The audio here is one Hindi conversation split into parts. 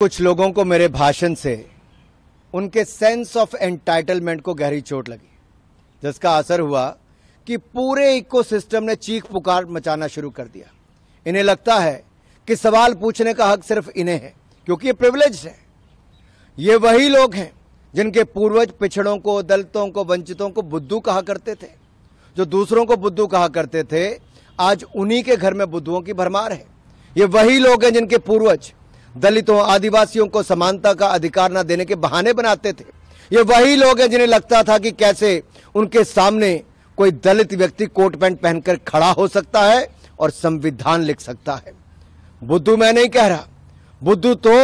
कुछ लोगों को मेरे भाषण से उनके सेंस ऑफ एंटाइटलमेंट को गहरी चोट लगी जिसका असर हुआ कि पूरे इकोसिस्टम ने चीख पुकार मचाना शुरू कर दिया इन्हें लगता है कि सवाल पूछने का हक सिर्फ इन्हें है क्योंकि ये प्रिविलेज है ये वही लोग हैं जिनके पूर्वज पिछड़ों को दलितों को वंचितों को बुद्धू कहा करते थे जो दूसरों को बुद्धू कहा करते थे आज उन्हीं के घर में बुद्धुओं की भरमार है ये वही लोग हैं जिनके पूर्वज दलितों आदिवासियों को समानता का अधिकार न देने के बहाने बनाते थे ये वही लोग हैं जिन्हें लगता था कि कैसे उनके सामने कोई दलित व्यक्ति कोट पैंट पहनकर खड़ा हो सकता है और संविधान लिख सकता है बुद्धू मैं नहीं कह रहा बुद्धू तो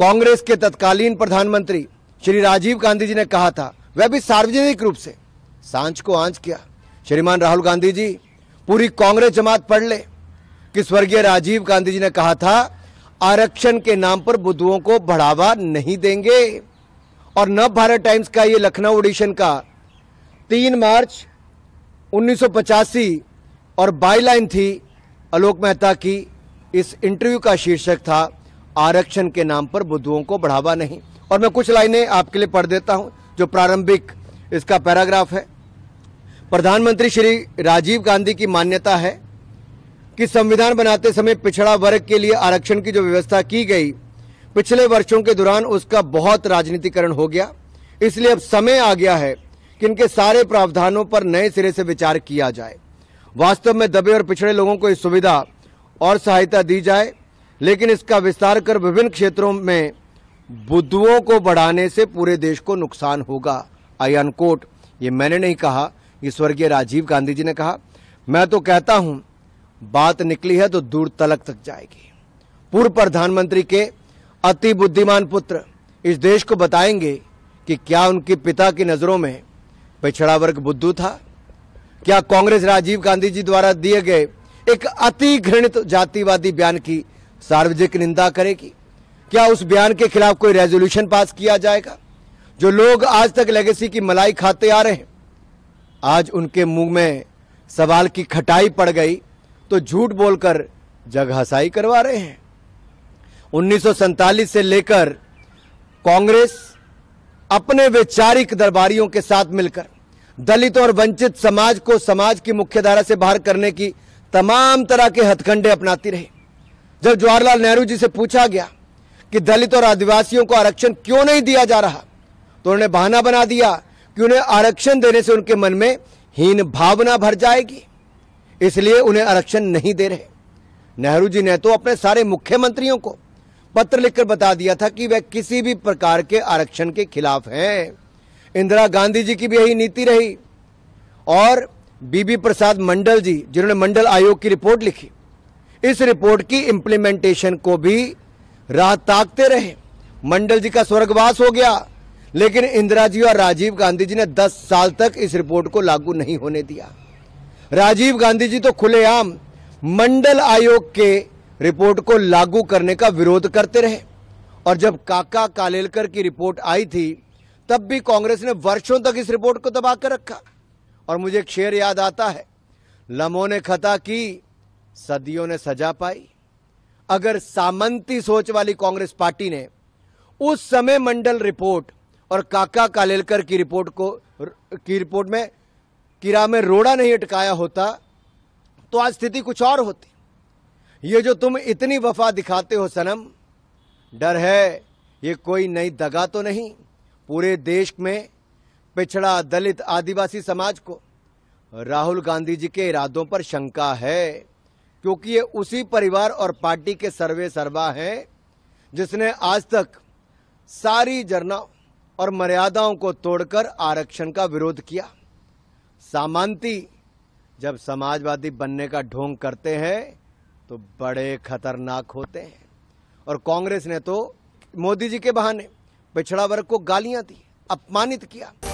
कांग्रेस के तत्कालीन प्रधानमंत्री श्री राजीव गांधी जी ने कहा था वह भी सार्वजनिक रूप से सांझ को आंच किया श्रीमान राहुल गांधी जी पूरी कांग्रेस जमात पढ़ ले कि स्वर्गीय राजीव गांधी जी ने कहा था आरक्षण के नाम पर बुद्धुओं को बढ़ावा नहीं देंगे और नव भारत टाइम्स का ये लखनऊ ऑडिशन का तीन मार्च उन्नीस और बाईलाइन थी आलोक मेहता की इस इंटरव्यू का शीर्षक था आरक्षण के नाम पर बुद्धुओं को बढ़ावा नहीं और मैं कुछ लाइनें आपके लिए पढ़ देता हूं जो प्रारंभिक इसका पैराग्राफ है प्रधानमंत्री श्री राजीव गांधी की मान्यता है कि संविधान बनाते समय पिछड़ा वर्ग के लिए आरक्षण की जो व्यवस्था की गई पिछले वर्षों के दौरान उसका बहुत राजनीतिकरण हो गया इसलिए अब समय आ गया है कि इनके सारे प्रावधानों पर नए सिरे से विचार किया जाए वास्तव में दबे और पिछड़े लोगों को इस सुविधा और सहायता दी जाए लेकिन इसका विस्तार कर विभिन्न क्षेत्रों में बुद्धुओं को बढ़ाने से पूरे देश को नुकसान होगा आई अनकोट ये मैंने नहीं कहा ये स्वर्गीय राजीव गांधी जी ने कहा मैं तो कहता हूं बात निकली है तो दूर तलक तक जाएगी पूर्व प्रधानमंत्री के अति बुद्धिमान पुत्र इस देश को बताएंगे कि क्या उनके पिता की नजरों में पिछड़ा वर्ग बुद्धू था क्या कांग्रेस राजीव गांधी जी द्वारा दिए गए एक अति घृणित जातिवादी बयान की सार्वजनिक निंदा करेगी क्या उस बयान के खिलाफ कोई रेजोल्यूशन पास किया जाएगा जो लोग आज तक लेगेसी की मलाई खाते आ रहे हैं आज उनके मुंह में सवाल की खटाई पड़ गई तो झूठ बोलकर जगहसाई करवा रहे हैं उन्नीस से लेकर कांग्रेस अपने वैचारिक दरबारियों के साथ मिलकर दलित और वंचित समाज को समाज की मुख्यधारा से बाहर करने की तमाम तरह के हथकंडे अपनाती रही जब जवाहरलाल नेहरू जी से पूछा गया कि दलित और आदिवासियों को आरक्षण क्यों नहीं दिया जा रहा तो उन्होंने बहाना बना दिया कि उन्हें आरक्षण देने से उनके मन में हीन भावना भर जाएगी इसलिए उन्हें आरक्षण नहीं दे रहे नेहरू जी ने तो अपने सारे मुख्यमंत्रियों को पत्र लिखकर बता दिया था कि वह किसी भी प्रकार के आरक्षण के खिलाफ हैं इंदिरा गांधी जी की भी यही नीति रही और बीबी प्रसाद मंडल जी जिन्होंने मंडल आयोग की रिपोर्ट लिखी इस रिपोर्ट की इम्प्लीमेंटेशन को भी राह ताकते रहे मंडल जी का स्वर्गवास हो गया लेकिन इंदिरा जी और राजीव गांधी जी ने 10 साल तक इस रिपोर्ट को लागू नहीं होने दिया राजीव गांधी जी तो खुलेआम मंडल आयोग के रिपोर्ट को लागू करने का विरोध करते रहे और जब काका कालेलकर की रिपोर्ट आई थी तब भी कांग्रेस ने वर्षों तक इस रिपोर्ट को दबा कर रखा और मुझे एक शेर याद आता है लमो ने खता की सदियों ने सजा पाई अगर सामंती सोच वाली कांग्रेस पार्टी ने उस समय मंडल रिपोर्ट और काका कालेलकर की रिपोर्ट को की रिपोर्ट में किरा में रोड़ा नहीं अटकाया होता तो आज स्थिति कुछ और होती ये जो तुम इतनी वफा दिखाते हो सनम डर है ये कोई नई दगा तो नहीं पूरे देश में पिछड़ा दलित आदिवासी समाज को राहुल गांधी जी के इरादों पर शंका है क्योंकि ये उसी परिवार और पार्टी के सर्वे सर्वा हैं जिसने आज तक सारी जरना और मर्यादाओं को तोड़कर आरक्षण का विरोध किया सामंती जब समाजवादी बनने का ढोंग करते हैं तो बड़े खतरनाक होते हैं और कांग्रेस ने तो मोदी जी के बहाने पिछड़ा वर्ग को गालियां दी अपमानित किया